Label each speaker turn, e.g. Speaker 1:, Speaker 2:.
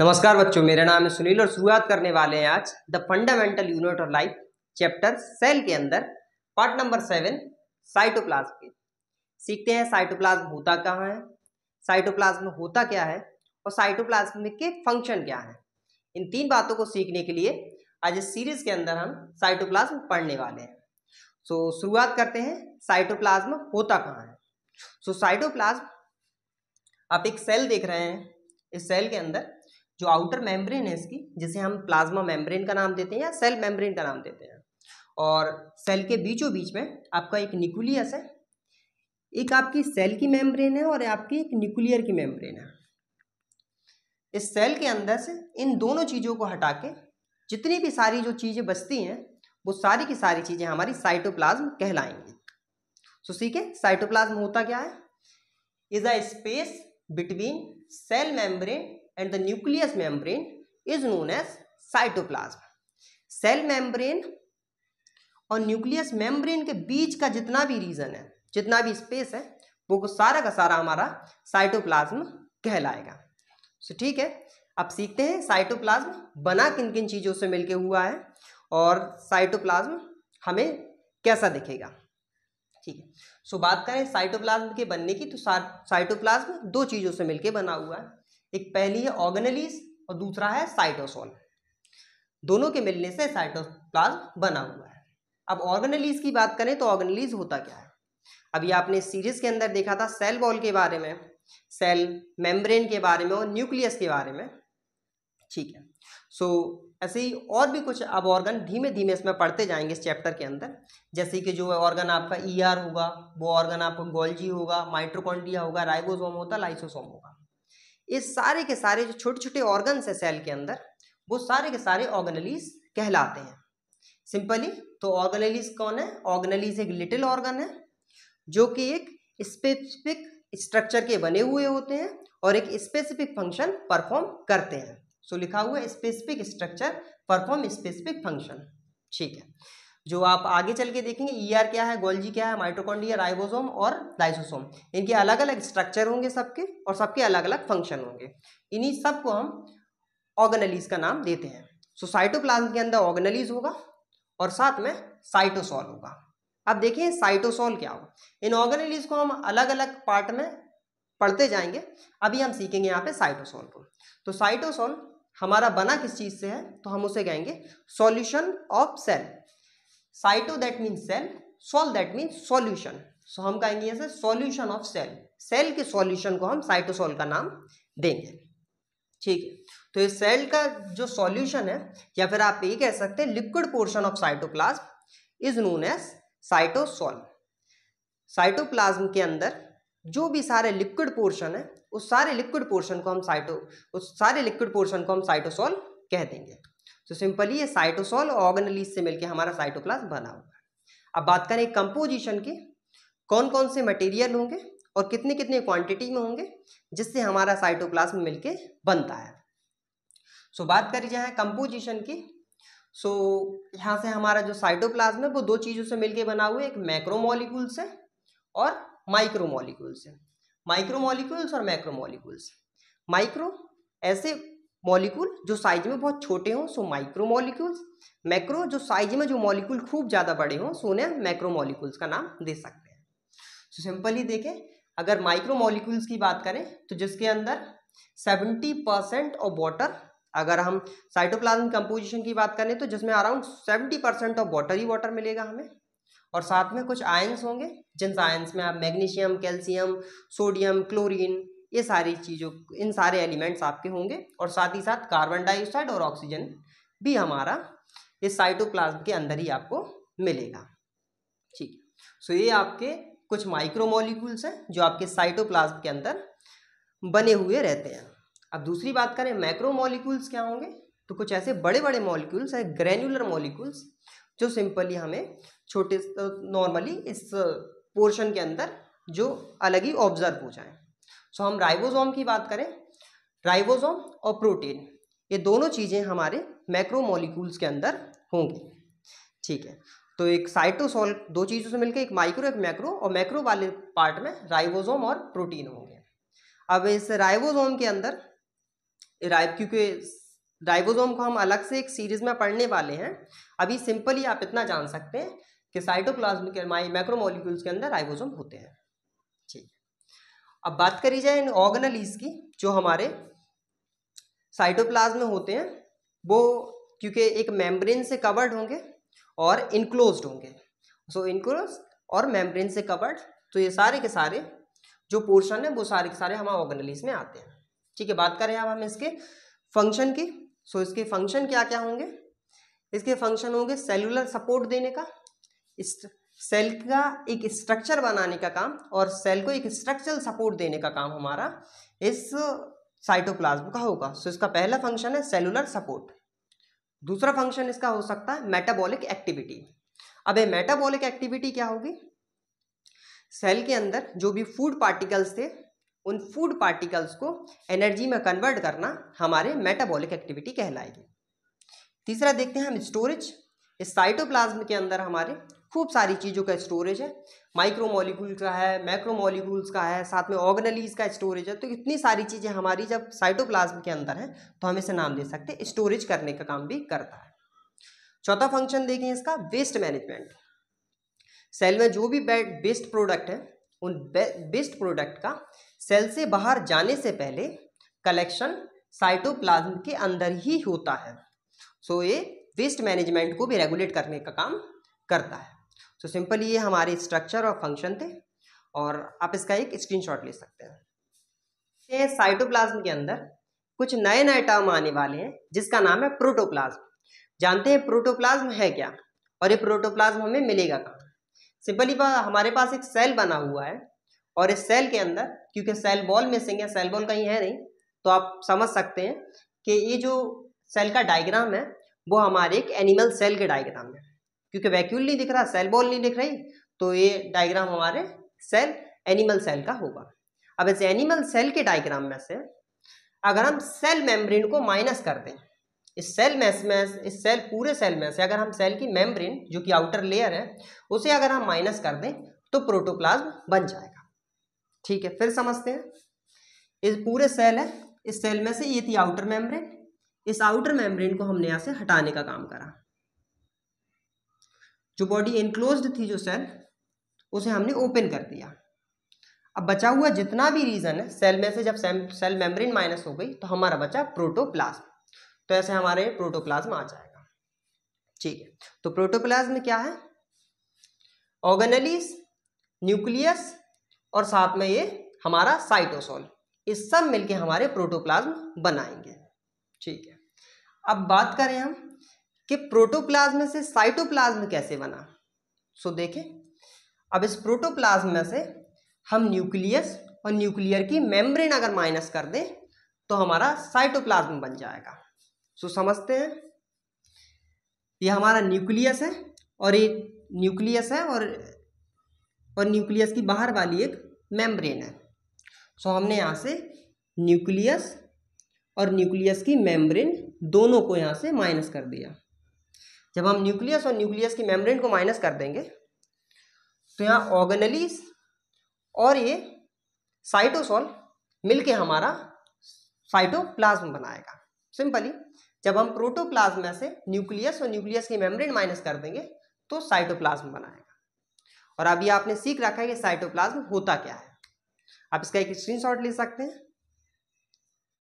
Speaker 1: नमस्कार बच्चों मेरा नाम है सुनील और शुरुआत करने वाले हैं आज the fundamental unit of life chapter cell के अंदर पार्ट नंबर सेवन साइटोप्लाज्म के सीखते हैं साइटोप्लाज्म होता कहाँ है साइटोप्लाज्म होता क्या है और साइटोप्लाज्म के फंक्शन क्या है इन तीन बातों को सीखने के लिए आज इस सीरीज के अंदर हम साइटोप्लाज्म पढ़ने वाले हैं सो so, शुरुआत करते हैं साइटोप्लाज्म होता कहाँ है सो so, साइटोप्लाज्म आप एक सेल देख रहे हैं इस सेल के अंदर जो आउटर मेम्ब्रेन है इसकी जिसे हम प्लाज्मा मेम्ब्रेन का नाम देते हैं या सेल मेम्ब्रेन का नाम देते हैं और सेल के बीचों बीच में आपका एक न्यूक्लियस है एक आपकी सेल की मेम्ब्रेन है और आपकी एक न्यूक्लियर की मेम्ब्रेन है इस सेल के अंदर से इन दोनों चीज़ों को हटा के जितनी भी सारी जो चीज़ें बचती हैं वो सारी की सारी चीज़ें हमारी साइटोप्लाज्म कहलाएंगी सो ठीक है साइटोप्लाज्म होता क्या है is a space between cell membrane and the nucleus membrane is known as cytoplasm cell membrane और न्यूक्लियस मेम्ब्रेन के बीच का जितना भी रीजन है जितना भी स्पेस है वो सारा का सारा हमारा साइटोप्लाज्म कहलाएगा सो ठीक है अब सीखते हैं साइटोप्लाज्म बना किन किन चीज़ों से मिलके हुआ है और साइटोप्लाज्म हमें कैसा दिखेगा ठीक है सो बात करें साइटोप्लाज्म के बनने की तो साइटोप्लाज्म दो चीज़ों से मिलके बना हुआ है एक पहली है ऑर्गेनलीज और दूसरा है साइटोसोल दोनों के मिलने से साइटोप्लाज्म बना हुआ है अब ऑर्गेनलीज की बात करें तो ऑर्गेनलीज होता क्या है अभी आपने सीरीज के अंदर देखा था सेल वॉल के बारे में सेल मेम्ब्रेन के बारे में और न्यूक्लियस के बारे में ठीक है सो so, ऐसे ही और भी कुछ अब ऑर्गन धीमे धीमे इसमें पढ़ते जाएंगे इस चैप्टर के अंदर जैसे कि जो ऑर्गन आपका ईआर e ER होगा वो ऑर्गन आपका गोल्जी होगा माइट्रोकॉन्डिया होगा राइबोसोम होता लाइसोसोम होगा ये सारे के सारे जो छोटे छोटे ऑर्गन्स है सेल के अंदर वो सारे के सारे ऑर्गनलीस कहलाते हैं सिंपली तो ऑर्गनलीस कौन है ऑर्गनलीस एक लिटिल ऑर्गन है जो कि एक स्पेसिफिक स्ट्रक्चर के बने हुए होते हैं और एक स्पेसिफिक फंक्शन परफॉर्म करते हैं सो लिखा हुआ है specific structure perform specific function ठीक है जो आप आगे चल के देखेंगे ईआर e क्या है गोल्जी क्या है माइटोकॉन्ड्रिया राइबोसोम और लाइसोसोम इनके अलग अलग स्ट्रक्चर होंगे सबके और सबके अलग अलग फंक्शन होंगे इन्हीं सब को हम ऑर्गनलीज का नाम देते हैं सो साइटोप्लाज्म के अंदर ऑर्गेनलीज होगा और साथ में साइटोसॉल होगा अब देखिए साइटोसॉल क्या होगा इन ऑर्गेनलीज को हम अलग अलग पार्ट में पढ़ते जाएंगे अभी हम सीखेंगे यहाँ पे साइटोसॉल को तो साइटोसॉल हमारा बना किस चीज़ से है तो हम उसे कहेंगे solution of cell cyto that means cell sol that means solution so हम कहेंगे यहाँ सॉल्यूशन ऑफ सेल सेल के सॉल्यूशन को हम साइटोसोल का नाम देंगे ठीक है तो ये सेल का जो सॉल्यूशन है या फिर आप ये कह सकते हैं liquid portion of cytoplasm is known as cytosol cytoplasm के अंदर जो भी सारे लिक्विड पोर्शन है उस सारे लिक्विड पोर्शन को हम साइटो उस सारे लिक्विड पोर्शन को हम साइटोसोल कह देंगे तो सिंपली ये साइटोसोल ऑर्गेनलीस से मिलकर हमारा साइटोप्लास बना हुआ है अब बात करें कंपोजिशन की कौन कौन से मटेरियल होंगे और कितने कितने क्वांटिटी में होंगे जिससे हमारा साइटोप्लाज्म मिलके बनता है सो so, बात करी जाए कंपोजिशन की सो so, यहाँ से हमारा जो साइटोप्लाज्म है वो दो चीज़ों से मिलके बना हुआ है एक मैक्रोमोलिकूल्स है और माइक्रोमोलिकूल्स है माइक्रोमोलिकूल्स और मैक्रोमोलिकूल्स माइक्रो ऐसे मॉलिक्यूल जो साइज में बहुत छोटे हों सो माइक्रो मॉलिक्यूल्स मैक्रो जो साइज में जो मॉलिक्यूल खूब ज़्यादा बड़े हों सो उन्हें मैक्रो मॉलिक्यूल्स का नाम दे सकते हैं सो सिंपली देखें अगर माइक्रो मॉलिक्यूल्स की बात करें तो जिसके अंदर सेवेंटी परसेंट ऑफ वाटर अगर हम साइटोप्लाज्म कंपोजिशन की बात करें तो जिसमें around seventy percent of water ही वाटर मिलेगा हमें और साथ में कुछ आयंस होंगे जिन आयंस में आप मैग्नीशियम कैल्शियम सोडियम क्लोरीन ये सारी चीज़ों इन सारे एलिमेंट्स आपके होंगे और साथ ही साथ कार्बन डाइऑक्साइड और ऑक्सीजन भी हमारा इस साइटोप्लाज्म के अंदर ही आपको मिलेगा ठीक है सो ये आपके कुछ माइक्रोमोलिक्यूल्स हैं जो आपके साइटोप्लाज्म के अंदर बने हुए रहते हैं अब दूसरी बात करें मैक्रोमोलिक्यूल्स क्या होंगे तो कुछ ऐसे बड़े बड़े मॉलिक्यूल्स हैं ग्रैनुलर मॉलिक्यूल्स जो सिंपली हमें छोटे नॉर्मली इस पोर्शन के अंदर जो अलग ही ऑब्जर्व हो जाएँ सो हम राइबोसोम की बात करें राइबोसोम और प्रोटीन ये दोनों चीज़ें हमारे मैक्रोमोलिकूल्स के अंदर होंगी ठीक है तो एक साइटोसोल दो चीज़ों से मिलकर एक माइक्रो एक मैक्रो और मैक्रो वाले पार्ट में राइबोसोम और प्रोटीन होंगे अब इस राइबोसोम के अंदर राइब क्योंकि राइबोसोम को हम अलग से एक सीरीज में पढ़ने वाले हैं अभी सिंपली आप इतना जान सकते हैं कि साइटोप्लाज्म के माई मैक्रोमोलिक्यूल्स के अंदर राइबोसोम होते हैं ठीक अब बात करी जाए इन ऑर्गनलीस की जो हमारे साइटोप्लाज्म में होते हैं वो क्योंकि एक मेम्ब्रेन से कवर्ड होंगे और इनक्लोज होंगे सो इनक्लोज और मेम्ब्रेन से कवर्ड तो ये सारे के सारे जो पोर्शन है वो सारे के सारे हमारे ऑर्गनलीज में आते हैं ठीक है बात करें अब हम इसके फंक्शन की सो इसके फंक्शन क्या क्या होंगे इसके फंक्शन होंगे सेलुलर सपोर्ट देने का सेल का एक स्ट्रक्चर बनाने का काम और सेल को एक स्ट्रक्चरल सपोर्ट देने का काम हमारा इस साइटोप्लाज्म का होगा सो इसका पहला फंक्शन है सेलुलर सपोर्ट दूसरा फंक्शन इसका हो सकता है मेटाबॉलिक एक्टिविटी अब ये मेटाबॉलिक एक्टिविटी क्या होगी सेल के अंदर जो भी फूड पार्टिकल्स थे उन फूड पार्टिकल्स को एनर्जी में कन्वर्ट करना हमारे मेटाबॉलिक एक्टिविटी कहलाएगी तीसरा देखते हैं हम स्टोरेज इस साइटोप्लाज्म के अंदर हमारे खूब सारी चीज़ों का स्टोरेज है माइक्रो मॉलिक्यूल का है मैक्रो मॉलिक्यूल्स का है साथ में ऑर्गनलीज का स्टोरेज है तो इतनी सारी चीज़ें हमारी जब साइटोप्लाज्म के अंदर हैं तो हम इसे नाम दे सकते हैं स्टोरेज करने का काम भी करता है चौथा फंक्शन देखें इसका वेस्ट मैनेजमेंट सेल में जो भी बेस्ट प्रोडक्ट है उन बेस्ट प्रोडक्ट का सेल से बाहर जाने से पहले कलेक्शन साइटोप्लाज्म के अंदर ही होता है सो so, ये वेस्ट मैनेजमेंट को भी रेगुलेट करने का काम करता है सो सिंपली ये हमारे स्ट्रक्चर और फंक्शन थे और आप इसका एक स्क्रीनशॉट ले सकते हैं साइटोप्लाज्म के अंदर कुछ नए नए टर्म आने वाले हैं जिसका नाम है प्रोटोप्लाज्म जानते हैं प्रोटोप्लाज्म है क्या और ये प्रोटोप्लाज्म हमें मिलेगा कहाँ सिंपली हमारे पास एक सेल बना हुआ है और इस सेल के अंदर क्योंकि सेल बॉल मिसिंग है सेल बॉल कहीं है नहीं तो आप समझ सकते हैं कि ये जो सेल का डायग्राम है वो हमारे एक एनिमल सेल के डायग्राम है क्योंकि वैक्यूल नहीं दिख रहा सेल बॉल नहीं दिख रही तो ये डायग्राम हमारे सेल एनिमल सेल का होगा अब इस एनिमल सेल के डायग्राम में से अगर हम सेल मेम्ब्रेन को माइनस कर दें इस सेल मैस में इस सेल पूरे सेल में से अगर हम सेल की मेम्ब्रेन जो कि आउटर लेयर है उसे अगर हम माइनस कर दें तो प्रोटोप्लाज्म बन जाएगा ठीक है फिर समझते हैं इस पूरे सेल है इस सेल में से ये थी आउटर मेम्ब्रेन इस आउटर मेम्ब्रेन को हमने यहाँ से हटाने का काम करा जो बॉडी एनक्लोज थी जो सेल उसे हमने ओपन कर दिया अब बचा हुआ जितना भी रीजन है सेल में से जब सेल मेम्ब्रेन माइनस हो गई तो हमारा बचा प्रोटोप्लाज्म तो ऐसे हमारे प्रोटोप्लाज्म आ जाएगा ठीक है तो प्रोटोप्लाज्म क्या है ऑर्गेनलीस न्यूक्लियस और साथ में ये हमारा साइटोसोल इस सब मिलके हमारे प्रोटोप्लाज्म बनाएंगे ठीक है अब बात करें हम कि प्रोटोप्लाज्म से साइटोप्लाज्म कैसे बना सो देखें अब इस प्रोटोप्लाज्म में से हम न्यूक्लियस और न्यूक्लियर की मेम्ब्रेन अगर माइनस कर दें तो हमारा साइटोप्लाज्म बन जाएगा सो समझते हैं ये हमारा न्यूक्लियस है और ये न्यूक्लियस है और और न्यूक्लियस की बाहर वाली एक मेम्ब्रेन है सो हमने यहाँ से न्यूक्लियस और न्यूक्लियस की मेम्ब्रेन दोनों को यहाँ से माइनस कर दिया जब हम न्यूक्लियस और न्यूक्लियस की मेम्ब्रेन को माइनस कर देंगे तो यहाँ ऑर्गेनलीस और ये साइटोसोल मिलके हमारा साइटोप्लाज्म बनाएगा सिंपली जब हम प्रोटोप्लाज्म में से न्यूक्लियस और न्यूक्लियस की मेम्ब्रेन माइनस कर देंगे तो साइटोप्लाज्म बनाएगा और अभी आपने सीख रखा है कि साइटोप्लाज्म होता क्या है आप इसका एक स्क्रीनशॉट ले सकते हैं